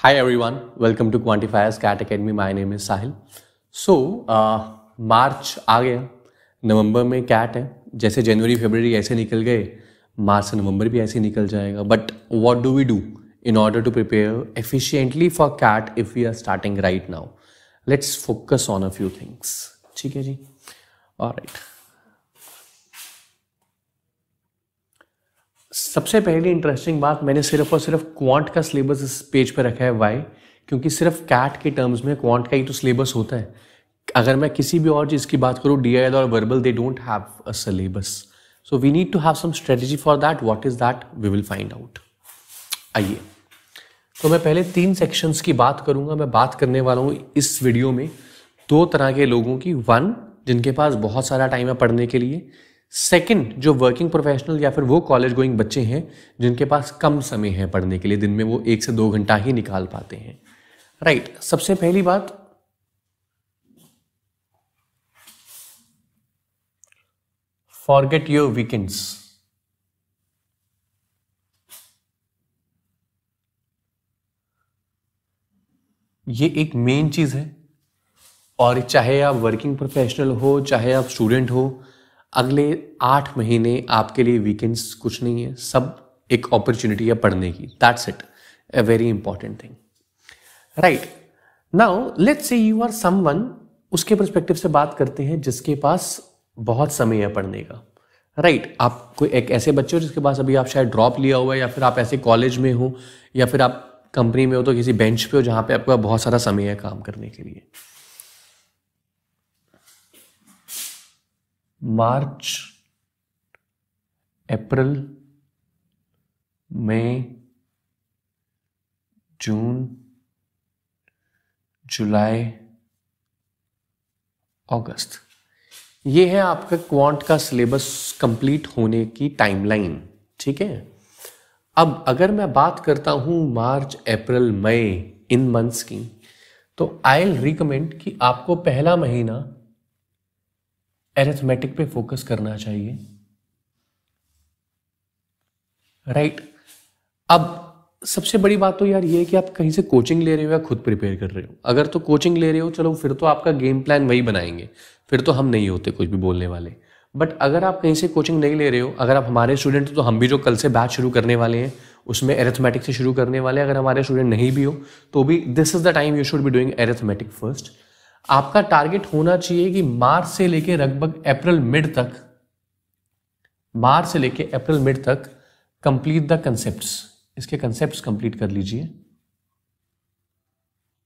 Hi everyone, welcome to Quantifiers Cat Academy. My name is Sahil. So, March uh, आ गया नवंबर में cat है जैसे जनवरी फरवरी ऐसे निकल गए मार्च से नवंबर भी ऐसे निकल जाएगा but what do we do in order to prepare efficiently for CAT if you are starting right now let's focus on a few things ठीक है जी और राइट right. सबसे पहली इंटरेस्टिंग बात मैंने सिर्फ और सिर्फ क्वांट का सिलेबस इस पेज पर रखा है वाई क्योंकि सिर्फ कैट के टर्म्स में क्वांट का ही तो सिलेबस होता है अगर मैं किसी भी और चीज़ की बात करूँ डी आई एल और verbal they don't have a syllabus so we need to have some strategy for that what is that we will find out आइए तो मैं पहले तीन सेक्शंस की बात करूंगा मैं बात करने वाला हूँ इस वीडियो में दो तरह के लोगों की वन जिनके पास बहुत सारा टाइम है पढ़ने के लिए सेकंड जो वर्किंग प्रोफेशनल या फिर वो कॉलेज गोइंग बच्चे हैं जिनके पास कम समय है पढ़ने के लिए दिन में वो एक से दो घंटा ही निकाल पाते हैं राइट right, सबसे पहली बात फॉरगेट योर वीकेंड्स ये एक मेन चीज़ है और चाहे आप वर्किंग प्रोफेशनल हो चाहे आप स्टूडेंट हो अगले आठ महीने आपके लिए वीकेंड्स कुछ नहीं है सब एक अपॉर्चुनिटी है पढ़ने की that's it a very important thing right now let's say you are someone उसके परस्पेक्टिव से बात करते हैं जिसके पास बहुत समय है पढ़ने का राइट right, आप कोई एक ऐसे बच्चे हो जिसके पास अभी आप शायद ड्रॉप लिया हुआ है या फिर आप ऐसे कॉलेज में हो या फिर आप कंपनी में हो तो किसी बेंच पे हो जहाँ पे आपका बहुत सारा समय है काम करने के लिए मार्च अप्रैल मई जून जुलाई अगस्त ये है आपका क्वांट का सिलेबस कंप्लीट होने की टाइमलाइन ठीक है अब अगर मैं बात करता हूं मार्च अप्रैल मई इन मंथ्स की तो आई रिकमेंड कि आपको पहला महीना एरेथमेटिक पे फोकस करना चाहिए राइट right. अब सबसे बड़ी बात तो यार ये कि आप कहीं से कोचिंग ले रहे हो या खुद प्रिपेयर कर रहे हो अगर तो कोचिंग ले रहे हो चलो फिर तो आपका गेम प्लान वही बनाएंगे फिर तो हम नहीं होते कुछ भी बोलने वाले बट अगर आप कहीं से कोचिंग नहीं ले रहे हो अगर आप हमारे स्टूडेंट हो तो हम भी जो कल से बैच शुरू करने वाले हैं उसमें एरेथमेटिक से शुरू करने वाले अगर हमारे स्टूडेंट नहीं भी हो तो भी this is the time you should be doing arithmetic first आपका टारगेट होना चाहिए कि मार्च से लेके लगभग अप्रैल मिड तक मार्च से लेके अप्रैल मिड तक कंप्लीट द कंसेप्ट्स इसके कंसेप्ट्स कंप्लीट कर लीजिए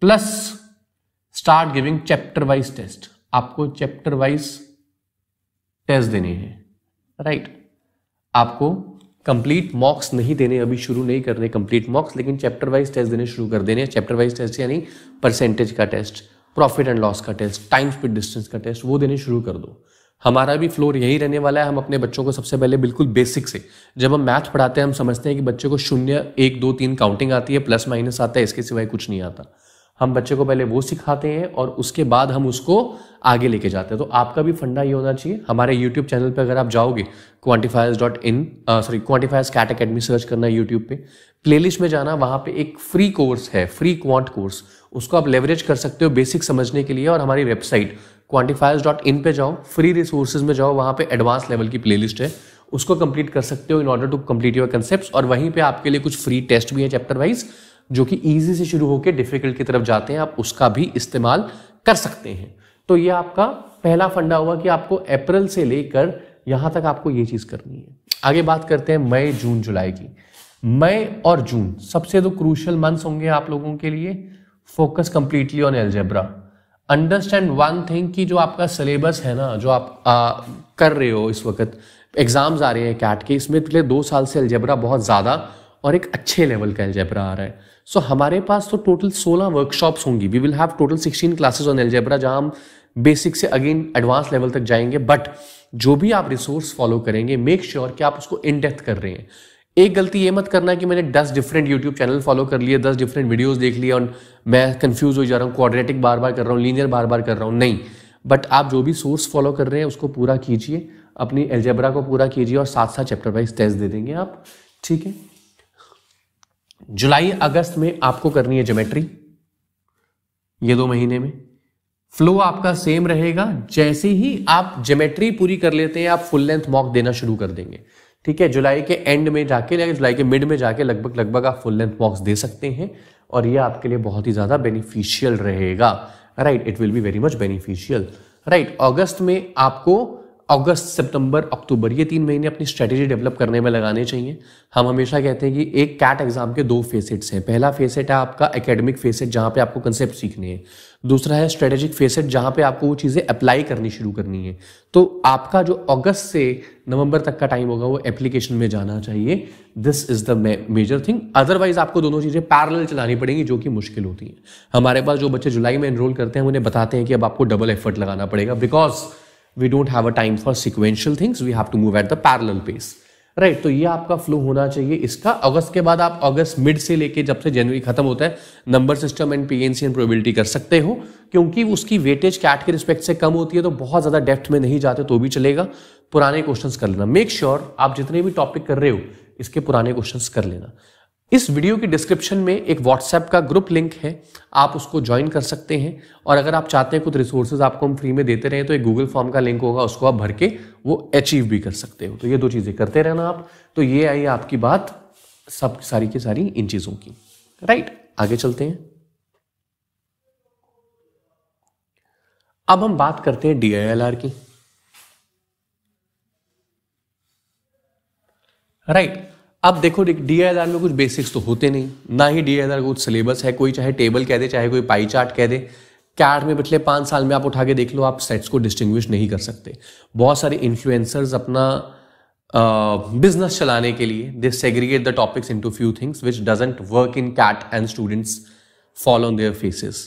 plus start giving chapter wise test आपको चैप्टर वाइज टेस्ट देने हैं राइट आपको कंप्लीट मॉक्स नहीं देने अभी शुरू नहीं करने कंप्लीट मॉक्स लेकिन चैप्टर वाइज टेस्ट देने शुरू कर देने चैप्टर वाइज टेस्ट यानी परसेंटेज का टेस्ट प्रॉफिट एंड लॉस का टेस्ट टाइम स्पीड डिस्टेंस का टेस्ट वो देने शुरू कर दो हमारा भी फ्लोर यही रहने वाला है हम अपने बच्चों को सबसे पहले बिल्कुल बेसिक से जब हम मैथ पढ़ाते हैं हम समझते हैं कि बच्चे को शून्य एक दो तीन काउंटिंग आती है प्लस माइनस आता है इसके सिवाय कुछ नहीं आता हम बच्चे को पहले वो सिखाते हैं और उसके बाद हम उसको आगे लेके जाते हैं तो आपका भी फंडा ये होना चाहिए हमारे यूट्यूब चैनल पर अगर आप जाओगे quantifiers dot in sorry quantifiers CAT academy search करना यूट्यूब पे प्लेलिस्ट में जाना वहाँ पे एक फ्री कोर्स है फ्री क्वांट कोर्स उसको आप लेवरेज कर सकते हो बेसिक समझने के लिए और हमारी वेबसाइट क्वान्टिफायर्स डॉट इन पे जाओ फ्री रिसोर्सेज में जाओ वहाँ पर एडवांस लेवल की प्ले है उसको कंप्लीट कर सकते हो in order to complete your concept और वहीं पे आपके लिए कुछ फ्री टेस्ट भी है चैप्टर वाइज जो कि ईजी से शुरू होकर डिफिकल्ट की तरफ जाते हैं आप उसका भी इस्तेमाल कर सकते हैं तो ये आपका पहला फंडा हुआ कि आपको अप्रैल से लेकर यहां तक आपको ये चीज़ करनी है आगे बात करते हैं मई जून जुलाई की मई और जून सबसे तो क्रूशल मंथ्स होंगे आप लोगों के लिए focus completely on algebra understand one thing कि जो आपका सिलेबस है ना जो आप आ, कर रहे हो इस वक्त एग्जाम्स आ रहे हैं कैट के इसमें पिछले दो साल से एल्जेब्रा बहुत ज़्यादा और एक अच्छे लेवल का एल्जेब्रा आ रहा है सो so, हमारे पास तो टोटल सोलह वर्कशॉप्स होंगी we will have total sixteen classes on algebra जहां हम बेसिक से अगेन एडवांस लेवल तक जाएंगे बट जो भी आप रिसोर्स फॉलो करेंगे मेक श्योर sure कि आप उसको इन कर रहे हैं एक गलती ये मत करना कि मैंने दस डिफरेंट यूट्यूब चैनल फॉलो कर लिए दस डिफरेंट वीडियोज देख लिए और मैं कंफ्यूज हो जा रहा हूँ क्वाड्रेटिक बार बार कर रहा हूँ लीनियर बार बार कर रहा हूँ नहीं बट आप जो भी सोर्स फॉलो कर रहे हैं उसको पूरा कीजिए अपनी एल्जेब्रा को पूरा कीजिए और साथ साथ चैप्टर वाइज टेस्ट दे देंगे आप ठीक है जुलाई अगस्त में आपको करनी है जोमेट्री ये दो महीने में फ्लो आपका सेम रहेगा जैसे ही आप जोमेट्री पूरी कर लेते हैं आप फुल लेंथ मॉक देना शुरू कर देंगे ठीक है जुलाई के एंड में जाके या जुलाई के मिड में जाके लगभग लगभग आप फुल लेंथ मॉक्स दे सकते हैं और ये आपके लिए बहुत ही ज़्यादा बेनिफिशियल रहेगा right it will be very much beneficial right अगस्त में आपको अगस्त सितंबर अक्टूबर ये तीन महीने अपनी स्ट्रेटेजी डेवलप करने में लगाने चाहिए हम हमेशा कहते हैं कि एक कैट एग्जाम के दो फेसेट्स हैं पहला फेसेट है आपका एकेडमिक फेसेट जहां पे आपको कंसेप्ट सीखने हैं दूसरा है स्ट्रेटेजिक फेसेट जहाँ पे आपको वो चीज़ें अप्लाई करनी शुरू करनी है तो आपका जो अगस्त से नवंबर तक का टाइम होगा वो एप्लीकेशन में जाना चाहिए this is the major thing otherwise आपको दोनों चीज़ें पैरल चलानी पड़ेंगी जो कि मुश्किल होती है हमारे पास जो बच्चे जुलाई में एनरोल करते हैं उन्हें बताते हैं कि अब आपको डबल एफर्ट लगाना पड़ेगा because we don't have a time for sequential things we have to move at the parallel pace right तो ये आपका फ्लो होना चाहिए इसका अगस्त के बाद आप अगस्त मिड से लेके जब से जनवरी खत्म होता है number system and P N C and probability कर सकते हो क्योंकि उसकी वेटेज कैट के रिस्पेक्ट से कम होती है तो बहुत ज़्यादा डेप्थ में नहीं जाते तो भी चलेगा पुराने क्वेश्चंस कर लेना मेक श्योर sure आप जितने भी टॉपिक कर रहे हो इसके पुराने क्वेश्चंस कर लेना इस वीडियो की डिस्क्रिप्शन में एक व्हाट्सएप का ग्रुप लिंक है आप उसको ज्वाइन कर सकते हैं और अगर आप चाहते हैं कुछ रिसोर्सेज आपको हम फ्री में देते रहें तो एक गूगल फॉर्म का लिंक होगा उसको आप भर के वो अचीव भी कर सकते हो तो ये दो चीज़ें करते रहना आप तो ये आई आपकी बात सब सारी की सारी इन चीज़ों की राइट आगे चलते हैं अब हम बात करते हैं डीआईएलआर की राइट right. अब देखो डी आर में कुछ बेसिक्स तो होते नहीं ना ही डी आर का कुछ सिलेबस है कोई चाहे टेबल कह दे चाहे कोई पाई चार्ट कह दे कैट में पिछले पाँच साल में आप उठा के देख लो आप सेट्स को डिस्टिंग्विश नहीं कर सकते बहुत सारे इन्फ्लुएंसर्स अपना बिजनेस चलाने के लिए they segregate the topics into few things which doesn't work in CAT and students follow on their phases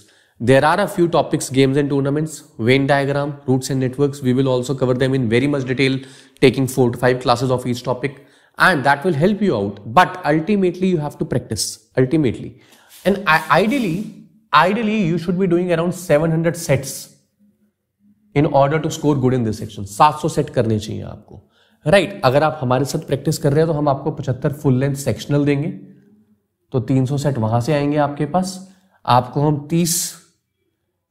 there are a few topics games and tournaments Venn diagram routes and network we will also cover them in very much detail taking four to five classes of each topic and that will help you out but ultimately you have to practice ultimately and ideally ideally you should be doing around 700 sets in order to score good in this section 700 set karne chahiye aapko right right, अगर आप हमारे साथ practice कर रहे हैं तो हम आपको 75 फुल लेंथ सेक्शनल देंगे तो 300 सेट वहां से आएंगे आपके पास आपको हम 30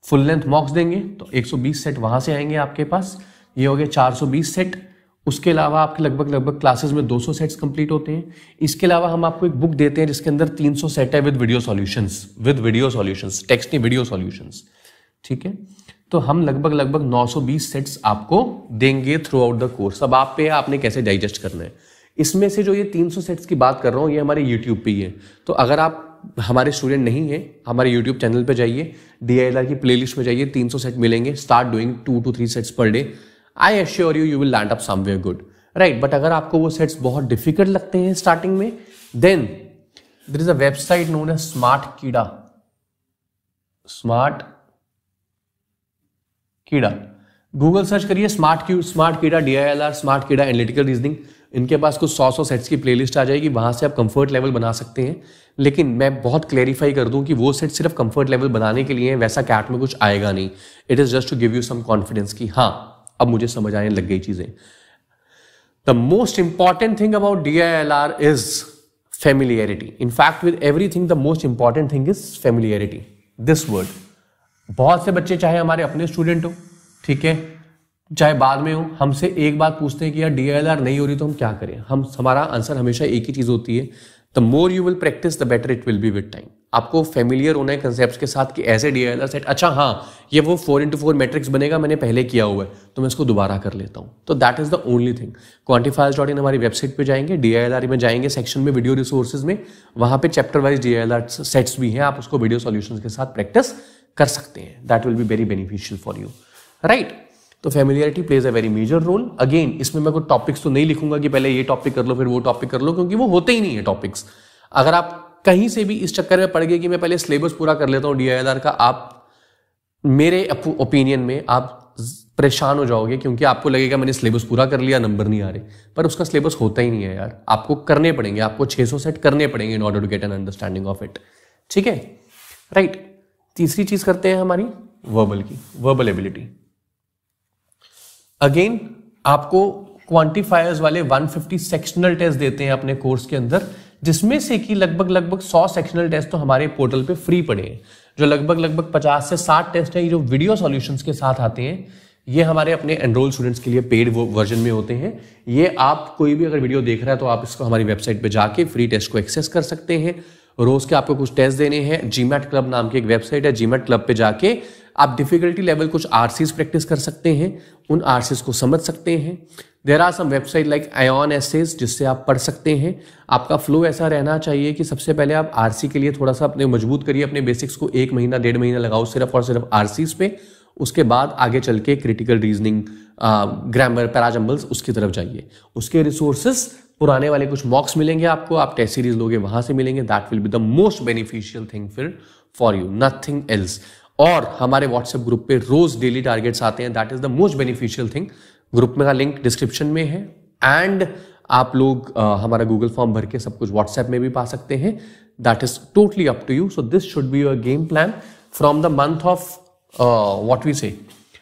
फुल लेंथ मॉक्स देंगे तो 120 सेट वहां से आएंगे आपके पास ये हो गया 420 सेट उसके अलावा आपके लगभग लगभग क्लासेस में 200 सेट्स कंप्लीट होते हैं इसके अलावा हम आपको एक बुक देते हैं जिसके अंदर 300 सेट है with video solutions with video solutions text नहीं वीडियो सॉल्यूशंस ठीक है तो हम लगभग लगभग 920 सेट्स आपको देंगे थ्रू आउट द कोर्स अब आप पे आपने कैसे डाइजेस्ट करना है इसमें से जो ये 300 सेट्स की बात कर रहा हूँ ये हमारे यूट्यूब पे ही है तो अगर आप हमारे स्टूडेंट नहीं है हमारे यूट्यूब चैनल पे जाइए डी की प्लेलिस्ट में जाइए 300 सेट मिलेंगे start doing two two three sets per day I assure you you will land up somewhere good right but अगर आपको वो सेट्स बहुत डिफिकल्ट लगते हैं स्टार्टिंग में then there is a website known है smart Keeda smart Keeda Google search करिए smart Q smart Keeda D I L R smart Keeda analytical reasoning इनके पास कुछ सौ सौ सेट्स की प्लेलिस्ट आ जाएगी वहां से आप कंफर्ट लेवल बना सकते हैं लेकिन मैं बहुत क्लैरिफाई कर दूं कि वो सेट सिर्फ कंफर्ट लेवल बनाने के लिए है वैसा कैट में कुछ आएगा नहीं it is just to give you some confidence कि हाँ अब मुझे समझ आने लग गई चीजें the most important thing about D I L R is familiarity in fact with everything the most important thing is familiarity this word बहुत से बच्चे चाहे हमारे अपने स्टूडेंट हो ठीक है चाहे बाद में हो हमसे एक बात पूछते हैं कि यार डी नहीं हो रही तो हम क्या करें हम हमारा आंसर हमेशा एक ही चीज़ होती है the more you will practice the better it will be with time आपको फेमिलियर होना है कंसेप्ट के साथ कि as a D L set अच्छा हाँ ये वो फोर इंटू फोर मैट्रिक्स बनेगा मैंने पहले किया हुआ है तो मैं इसको दोबारा कर लेता हूँ तो that is the only thing quantifiers dot in हमारी वेबसाइट पे जाएंगे डी एल आर में जाएंगे सेक्शन में वीडियो रिसोर्सेज में वहाँ पे chapter wise D L R sets भी हैं आप उसको वीडियो सोल्यूशन के साथ प्रैक्टिस कर सकते हैं that will be very beneficial for you right तो familiarity plays a very major role again इसमें मैं कोई टॉपिक्स तो नहीं लिखूंगा कि पहले ये टॉपिक कर लो फिर वो टॉपिक कर लो क्योंकि वो होते ही नहीं है टॉपिक्स अगर आप कहीं से भी इस चक्कर में पड़ गए कि मैं पहले सिलेबस पूरा कर लेता हूँ डी का आप मेरे ओपिनियन में आप परेशान हो जाओगे क्योंकि आपको लगेगा मैंने सिलेबस पूरा कर लिया नंबर नहीं आ रहे पर उसका सिलेबस होता ही नहीं है यार आपको करने पड़ेंगे आपको 600 सेट करने पड़ेंगे in order to get an understanding of it ठीक है राइट तीसरी चीज करते हैं हमारी वर्बल की वर्बल एबिलिटी अगेन आपको क्वांटिफायर्स वाले 150 सेक्शनल टेस्ट देते हैं अपने कोर्स के अंदर जिसमें से कि लगभग लगभग 100 सेक्शनल टेस्ट तो हमारे पोर्टल पे फ्री पड़े हैं जो लगभग लगभग 50 से 60 टेस्ट हैं जो वीडियो सॉल्यूशंस के साथ आते हैं ये हमारे अपने एनरोल स्टूडेंट्स के लिए पेड वर्जन में होते हैं ये आप कोई भी अगर वीडियो देख रहा है तो आप इसको हमारी वेबसाइट पर जाके फ्री टेस्ट को एक्सेस कर सकते हैं रोज के आपको कुछ टेस्ट देने हैं जीमैट क्लब नाम की एक वेबसाइट है जीमैट क्लब पे जाके आप डिफिकल्टी लेवल कुछ आरसीज प्रैक्टिस कर सकते हैं उन आरसीज को समझ सकते हैं there are some website like aeon essays जिससे आप पढ़ सकते हैं आपका फ्लो ऐसा रहना चाहिए कि सबसे पहले आप आरसी के लिए थोड़ा सा अपने मजबूत करिए अपने बेसिक्स को एक महीना डेढ़ महीना लगाओ सिर्फ और सिर्फ आरसीज पे उसके बाद आगे चल के क्रिटिकल रीजनिंग ग्रामर पैराजम्बल्स उसकी तरफ जाइए उसके रिसोर्सेज पुराने वाले कुछ मॉक्स मिलेंगे आपको आप टेस्ट सीरीज लोगे वहां से मिलेंगे that will be the most beneficial thing फिर फॉर यू नथिंग एल्स और हमारे व्हाट्सएप ग्रुप पे रोज डेली टारगेट्स आते हैं that is the most beneficial thing group में का लिंक डिस्क्रिप्शन में है एंड आप लोग आ, हमारा गूगल फॉर्म भर के सब कुछ व्हाट्सएप में भी पा सकते हैं that is totally up to you so this should be your game plan from the month of uh, what we say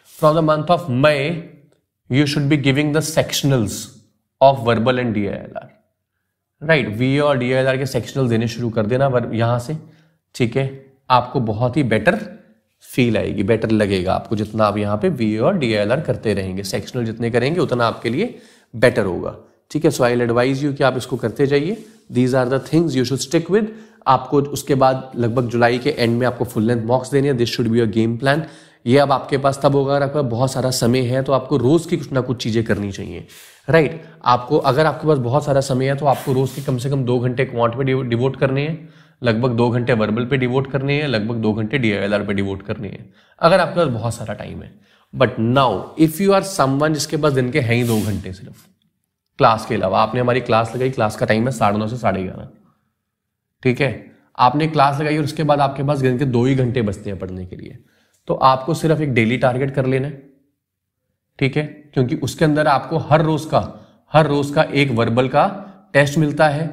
from the month of May you should be giving the sectionals of verbal and DILR right V और D के sectional देने शुरू कर देना वर यहाँ से ठीक है आपको बहुत ही बेटर फील आएगी बेटर लगेगा आपको जितना आप यहाँ पे वी और डी आर करते रहेंगे सेक्शनल जितने करेंगे उतना आपके लिए बेटर होगा ठीक है सो आई एडवाइज यू कि आप इसको करते जाइए these are the things you should stick with आपको उसके बाद लगभग जुलाई के एंड में आपको फुल लेंथ मॉक्स देने हैं this should be a game plan ये अब आपके पास तब होगा अगर आपके पास बहुत सारा समय है तो आपको रोज़ की कुछ ना कुछ चीज़ें करनी चाहिए राइट right? आपको अगर आपके पास बहुत सारा समय है तो आपको रोज़ के कम से कम दो घंटे क्वांट में डिवोट करने हैं लगभग दो घंटे वर्बल पे डिवोट करने हैं लगभग दो घंटे डी पे डिवोट करने हैं अगर आपके पास बहुत सारा टाइम है but now if you are someone जिसके पास दिन के हैं ही दो घंटे सिर्फ क्लास के अलावा आपने हमारी क्लास लगाई क्लास का टाइम है साढ़े नौ से साढ़े ग्यारह ठीक है आपने क्लास लगाई और उसके बाद आपके पास गिन के दो ही घंटे बचते हैं पढ़ने के लिए तो आपको सिर्फ एक डेली टारगेट कर लेना है ठीक है क्योंकि उसके अंदर आपको हर रोज का हर रोज का एक वर्बल का टेस्ट मिलता है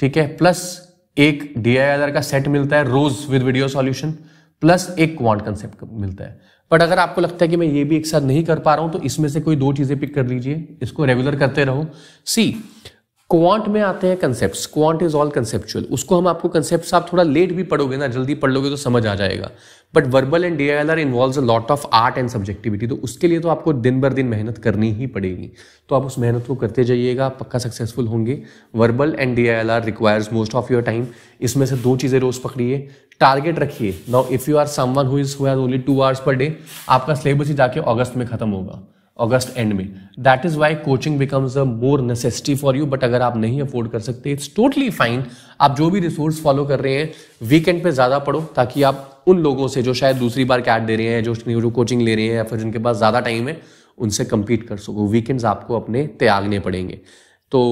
ठीक है प्लस एक डी का सेट मिलता है रोज विद वीडियो सॉल्यूशन प्लस एक क्वांट कंसेप्ट मिलता है बट अगर आपको लगता है कि मैं ये भी एक साथ नहीं कर पा रहा हूं तो इसमें से कोई दो चीजें पिक कर लीजिए इसको रेगुलर करते रहो सी क्वांट में आते हैं concept quant is all conceptual उसको हम आपको कंसेप्ट आप थोड़ा लेट भी पढ़ोगे ना जल्दी पढ़ लोगे तो समझ आ जाएगा but verbal and D I L R involve lot of art and subjectivity तो उसके लिए तो आपको दिन बर दिन मेहनत करनी ही पड़ेगी तो आप उस मेहनत को करते जाइएगा पक्का सक्सेसफुल होंगे verbal and D I L R requires most of your time इसमें से दो चीज़ें रोज पकड़िए टारगेट रखिए now if you are someone who is who only two hours per day आपका सिलेबस ही जाके अगस्त में खत्म होगा अगस्त एंड में that is why coaching becomes a more necessity for you but अगर आप नहीं अफोर्ड कर सकते इट्स टोटली फाइन आप जो भी रिसोर्स फॉलो कर रहे हैं वीकेंड पे ज़्यादा पढ़ो ताकि आप उन लोगों से जो शायद दूसरी बार कैट दे रहे हैं जो जो कोचिंग ले रहे हैं या फिर जिनके पास ज़्यादा टाइम है उनसे कंपीट कर सको वीकेंड्स आपको अपने त्यागने पड़ेंगे तो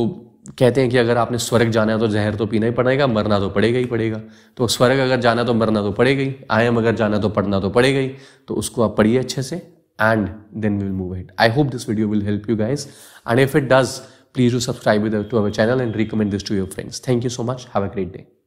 कहते हैं कि अगर आपने स्वर्ग जाना है तो जहर तो पीना ही पड़ेगा मरना तो पड़ेगा ही पड़ेगा तो स्वर्ग अगर जाना तो मरना तो पड़ेगा ही आयम अगर जाना तो पढ़ना तो पड़ेगा ही तो उसको आप पढ़िए अच्छे से and then we'll move ahead. I hope this video will help you guys. And if it does, please do subscribe to our channel and recommend this to your friends. Thank you so much. Have a great day.